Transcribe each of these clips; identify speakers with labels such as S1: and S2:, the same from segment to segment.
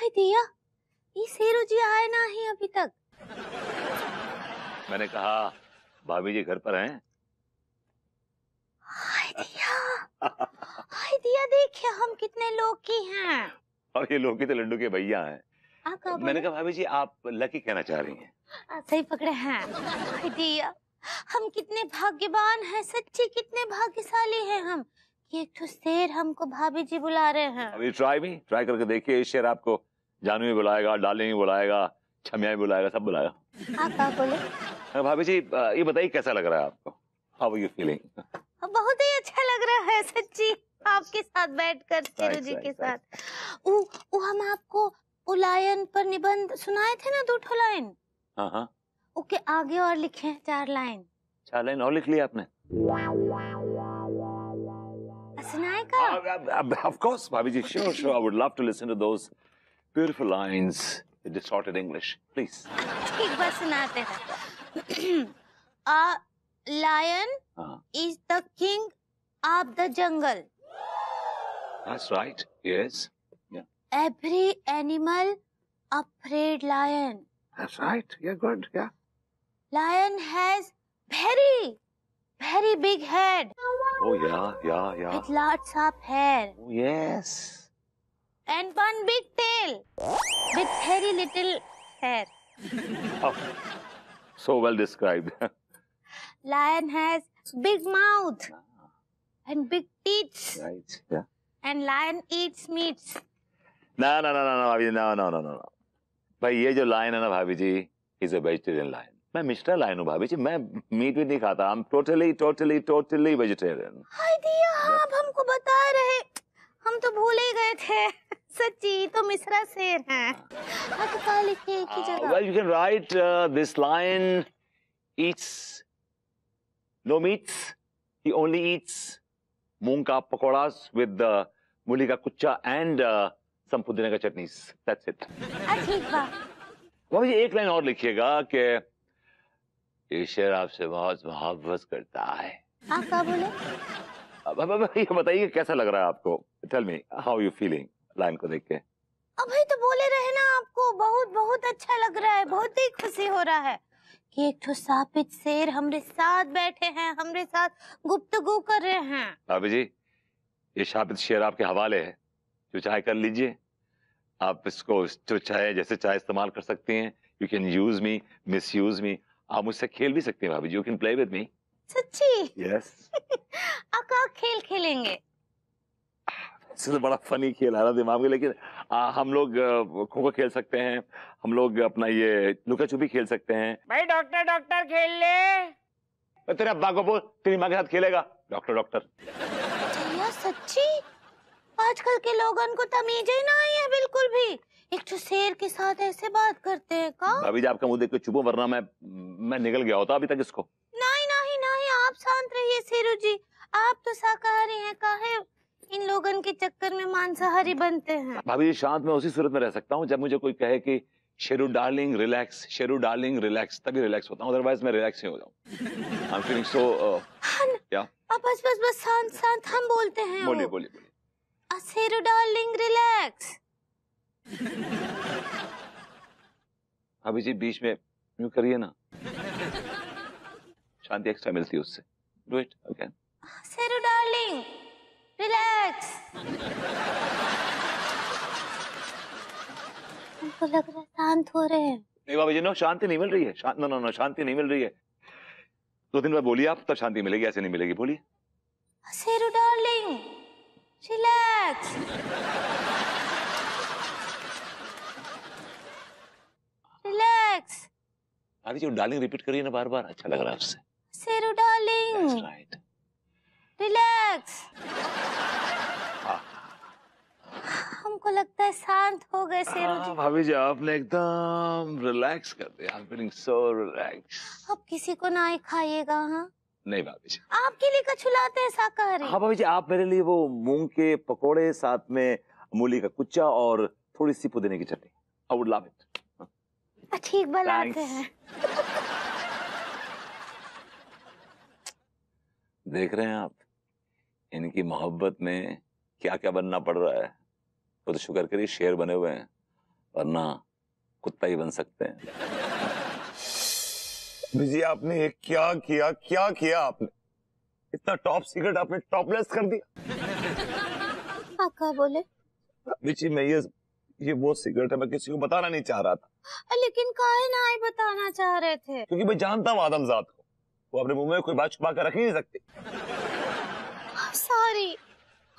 S1: दिखाई दिया ये शेरू जी आए ना ही अभी तक
S2: मैंने कहा भाभी जी घर पर हैं
S1: हाय दिया हाय दिया देखिए हम कितने लोग की हैं
S2: और ये लोग की तो लड्डू के भैया
S1: हैं मैंने
S2: कहा भाभी जी आप लकी कहना चाह रही
S1: हैं सही पकड़े हैं हाय दिया हम कितने भाग्यवान हैं सच्ची कितने भाग्यशाली हैं हम कि एक तो शेर हमको भाभी जी बुला रहे हैं
S2: अभी ट्राई भी ट्राई करके देखिए शेर आपको जानू भी बुलाएगा डाली भी बुलाएगा छमिया भी बुलाएगा सब बुलाएगा आप भाभी जी ये बताइए कैसा लग रहा है आपको हाउ यू फीलिंग
S1: बहुत ही अच्छा लग रहा है सच्ची आपके साथ बैठ कर सिरू जी के साथ वो वो हम आपको उलायन पर निबंध सुनाए थे ना दूठो लाइन हाँ, हाँ। ओके आगे और लिखे चार लाइन
S2: चार लाइन और लिख लिया आपने
S1: सुनाएगा
S2: of course Bhabhi ji sure sure I would love to listen to those Beautiful lines, the distorted English. Please.
S1: A lion uh-huh. is the king of the jungle.
S2: That's right. Yes. Yeah.
S1: Every animal afraid lion.
S2: That's right. Yeah, good. Yeah.
S1: Lion has very, very big head.
S2: Oh yeah, yeah, yeah. With
S1: lots of hair.
S2: Oh, yes.
S1: and one big tail with very little hair.
S2: Oh, so well described.
S1: Lion has big mouth and big teeth.
S2: Right, yeah.
S1: And lion eats meats.
S2: No, no, no, no, no, भाभी no, no, no, no. भाई ये जो lion है ना Bhabhi ji is a vegetarian lion मैं mister lion हूँ भाभी जी मैं meat भी नहीं खाता I am totally totally totally vegetarian
S1: हाय दिया आप हमको बता रहे मिश्रा शेर हैं आपका लिखिए की जगह
S2: well you can write this line eats no meats he only eats मूंग का pakora with with uh, muli ka kucha and uh, some pudine ka chutneys. हाँ, ठीक बा बाबा जी एक लाइन और लिखिएगा कि ये शेर आपसे बहुत मोहब्बत करता
S1: है आप क्या बोले
S2: अब ये बताइए कैसा लग रहा है आपको tell me how you feeling line को देख के
S1: अभी तो बोले रहे ना आपको बहुत बहुत अच्छा लग रहा है बहुत ही खुशी हो रहा है कि एक तो सापित शेर हमरे साथ बैठे हैं हमरे साथ गुप्तगु कर रहे हैं
S2: भाभी जी ये सापित शेर आपके हवाले है जो चाहे कर लीजिए आप इसको जो चाहे जैसे चाहे इस्तेमाल कर सकती हैं you can use me miss use me आप मुझसे खेल भी सकती हैं Bhabhi ji you can play with me सच्ची यस
S1: अका खेल खेलेंगे
S2: से तो बड़ा फनी खेल आ रहा दिमाग में लेकिन आ, हम लोग खो खो खेल सकते हैं हम लोग अपना ये लुका छुपी खेल सकते हैं
S1: भाई डॉक्टर डॉक्टर खेल ले
S2: तेरे अब्बा को बोल तेरी माँ के साथ खेलेगा डॉक्टर डॉक्टर
S1: सच्ची आजकल के लोगों को तमीज ही ना आई है बिल्कुल भी एक जो तो शेर के साथ ऐसे बात करते हैं का
S2: अभी आपका मुंह देख के चुपो वरना मैं मैं निकल गया होता अभी तक इसको
S1: नहीं नहीं नहीं आप शांत रहिए शेरू जी आप तो शाकाहारी हैं काहे है इन लोगों के चक्कर में मांसाहारी बनते हैं
S2: भाभी शांत में उसी सूरत में रह सकता हूँ जब मुझे कोई कहे की Sheru darling relax Sheru darling relax तभी रिलैक्स होता हूँ अदरवाइज मैं रिलैक्स नहीं हो जाऊँ फीलिंग सो uh, हाँ क्या
S1: अब बस बस बस शांत शांत हम बोलते हैं बोलिए
S2: बोलिए बोलिए
S1: शेरू डार्लिंग रिलैक्स
S2: अभी जी बीच में यू करिए ना शांति एक्स्ट्रा मिलती है उससे do it again
S1: Sheru darling तो लग रहा है शांत हो रहे हैं
S2: नहीं बाबा जी नो शांति नहीं मिल रही है शांत नो नो नो शांति नहीं मिल रही है दो दिन बाद बोलिए आप तब शांति मिलेगी ऐसे नहीं मिलेगी बोलिए
S1: सेरु डार्लिंग रिलैक्स रिलैक्स
S2: अरे जो डार्लिंग रिपीट करिए ना बार बार अच्छा लग रहा है आपसे
S1: सेरु डार्लिंग राइट रिलैक्स हमको लगता है शांत हो गए हाँ,
S2: भाभी जी आपने एकदम रिलैक्स कर दिया आई फीलिंग सो रिलैक्स
S1: अब किसी को ना खाइएगा हाँ नहीं भाभी जी आपके लिए कछुलाते हैं शाकाहारी हाँ भाभी
S2: जी आप मेरे लिए वो मूंग के पकोड़े साथ में मूली का कुच्चा और थोड़ी सी पुदीने की chutney I would love it
S1: ठीक बनाते हैं
S2: देख रहे हैं आप इनकी मोहब्बत में क्या क्या बनना पड़ रहा है वो तो शुक्र करिए शेर बने हुए हैं वरना कुत्ता ही बन सकते हैं जी आपने ये क्या किया क्या किया आपने इतना टॉप सीक्रेट आपने टॉपलेस कर दिया आका बोले जी मैं ये ये वो सिगरेट है मैं किसी को बताना नहीं चाह रहा
S1: था लेकिन काहे ना ही बताना चाह रहे थे
S2: क्योंकि मैं जानता हूँ आदमजात को वो अपने मुंह में कोई बात छुपा कर रख ही नहीं सकती
S1: सॉरी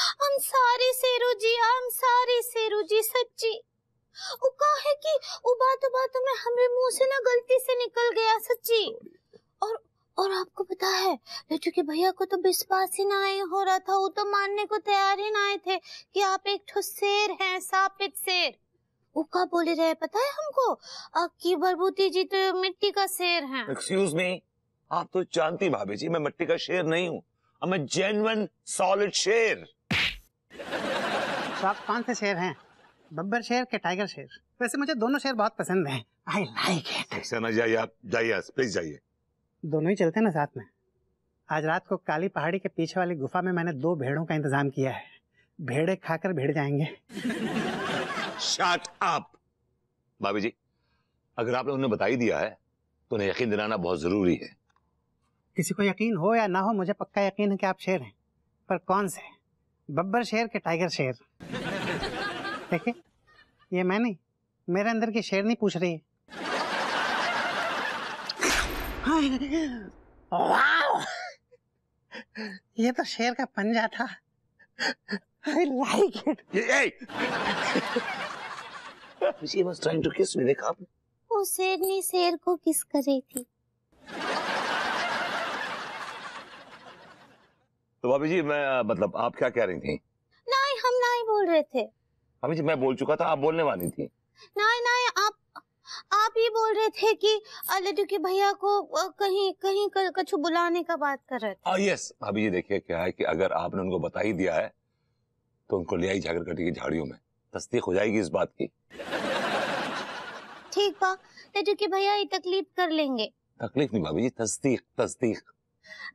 S1: हम सारे सेरो जी हम सारे सेरो जी सच्ची वो कहा है कि वो बातों बात में हमरे मुंह से ना गलती से निकल गया सच्ची और और आपको पता है लेटू के भैया को तो विश्वास ही ना हो रहा था वो तो मानने को तैयार ही ना आए थे कि आप एक ठो शेर हैं सापित शेर वो कहा बोले रहे पता है हमको आ, कि बरबूती जी तो मिट्टी का शेर हैं
S2: एक्सक्यूज मी आप तो जानती भाभी जी मैं मिट्टी का शेर नहीं हूँ मैं जेनवन सॉलिड शेर
S1: तो आप कौन से शेर हैं बब्बर शेर के टाइगर शेर वैसे मुझे दोनों शेर बहुत पसंद हैं आई लाइक
S2: इट ऐसा ना जाइए आप जाइए प्लीज जाइए
S1: दोनों ही चलते हैं ना साथ में आज रात को काली पहाड़ी के पीछे वाली गुफा में मैंने दो भेड़ों का इंतजाम किया है भेड़े खाकर भेड़ जाएंगे
S2: शट अप भाभी जी अगर आपने उन्हें बताई बता ही दिया है तो उन्हें यकीन दिलाना बहुत जरूरी है
S1: किसी को यकीन हो या ना हो मुझे पक्का यकीन है कि आप शेर हैं पर कौन से बब्बर शेर के टाइगर शेर देखे ये मैं नहीं मेरे अंदर की शेर नहीं पूछ रही है ये तो शेर का पंजा था आई लाइक
S2: इट
S1: वो शेरनी शेर को किस कर रही थी
S2: तो भाभी जी मैं मतलब आप क्या कह रही थी
S1: नहीं हम नहीं बोल रहे थे
S2: भाभी जी मैं बोल चुका था आप बोलने वाली थी
S1: नहीं नहीं आप आप ये बोल रहे थे कि लड्डू के भैया को कहीं कहीं कछु बुलाने का बात कर रहे
S2: थे आ, यस भाभी जी देखिए क्या है कि अगर आपने उनको बता ही दिया है तो उनको ले आई झागर कटी की झाड़ियों में तस्दीक हो जाएगी इस बात की
S1: ठीक बा लड्डू के भैया ये तकलीफ कर लेंगे
S2: तकलीफ नहीं भाभी जी तस्दीक तस्दीक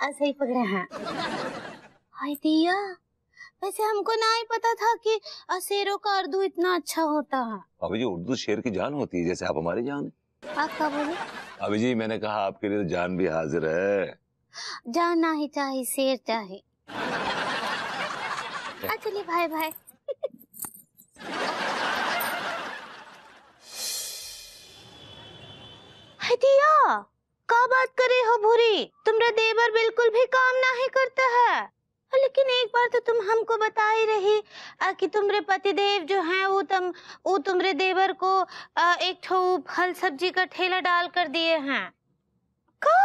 S1: हाँ, सही पकड़े हैं हाँ। हाय दिया वैसे हमको ना ही पता था कि शेरों का उर्दू इतना अच्छा होता है
S2: अभी जी उर्दू शेर की जान होती है जैसे आप हमारी जान है आप क्या बोले अभी जी मैंने कहा आपके लिए तो जान भी हाजिर है
S1: जान ना ही चाहे शेर चाहे चलिए भाई भाई हाय दिया का बात करे हो भूरी तुम्हारा देवर बिल्कुल भी काम ना ही करता है लेकिन एक बार तो तुम हमको बता ही रही कि तुम्हारे पति देव जो हैं वो तुम वो तुम्हारे देवर को आ, एक ठो फल सब्जी का ठेला डाल कर दिए हैं का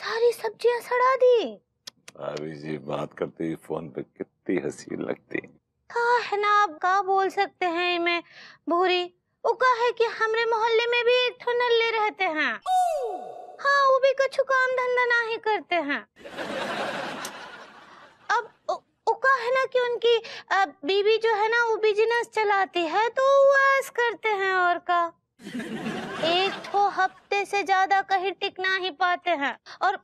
S1: सारी सब्जियां सड़ा दी
S2: अभी जी बात करते ही फोन पे कितनी हसीन लगती
S1: है ना आप का बोल सकते हैं मैं भूरी वो है कि हमरे मोहल्ले में भी एक ठो नल्ले रहते हैं हाँ वो भी कुछ काम धंधा ना ही करते हैं अब उका है ना कि उनकी बीबी जो है ना वो बिजनेस चलाती है तो वो ऐस करते हैं और का एक तो हफ्ते से ज्यादा कहीं टिक ना ही पाते हैं और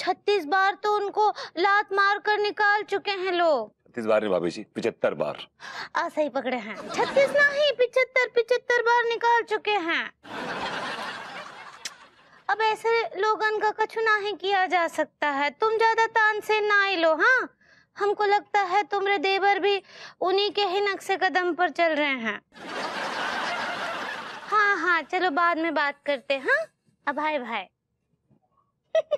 S1: छत्तीस बार तो उनको लात मार कर निकाल चुके हैं लोग
S2: छत्तीस बार ने भाभी जी पिछहत्तर बार
S1: ऐसा ही पकड़े हैं छत्तीस नहीं पिछहत्तर पिछहत्तर बार निकाल चुके हैं अब ऐसे लोगन का कछु नहीं किया जा सकता है तुम ज्यादा तान से ना ही लो हाँ हमको लगता है तुम्हारे देवर भी उन्हीं के ही नक्शे कदम पर चल रहे हैं हाँ हाँ चलो बाद में बात करते हाँ अब हाय भाई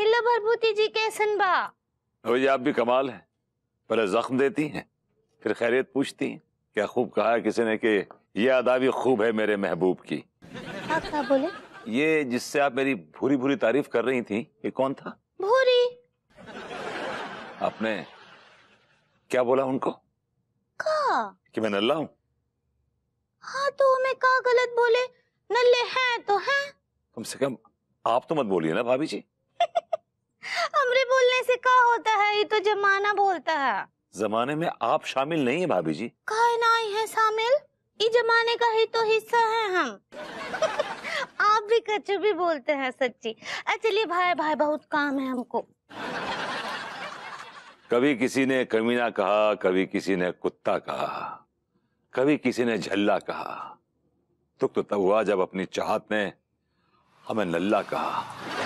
S1: हिलो भरभूति जी कैसन बा
S2: आप भी कमाल है पहले जख्म देती हैं फिर खैरियत पूछती हैं क्या खूब कहा है किसी ने कि ये अदा भी खूब है मेरे महबूब की आप क्या बोले ये जिससे आप मेरी भूरी भूरी तारीफ कर रही थी ये कौन था भूरी आपने क्या बोला उनको का कि मैं नल्ला हूँ
S1: हाँ तो हमें कहा गलत बोले नल्ले हैं तो हैं
S2: कम से कम आप तो मत बोलिए ना भाभी जी
S1: हमरे बोलने से क्या होता है ये तो जमाना बोलता है
S2: जमाने में आप शामिल नहीं है भाभी जी
S1: कहे नहीं है शामिल ये जमाने का ही तो हिस्सा है हम आप भी कच्चे भी बोलते हैं सच्ची चलिए भाई भाई बहुत काम है हमको
S2: कभी किसी ने कमीना कहा कभी किसी ने कुत्ता कहा कभी किसी ने झल्ला कहा दुख तो तब हुआ जब अपनी चाहत ने हमें लल्ला कहा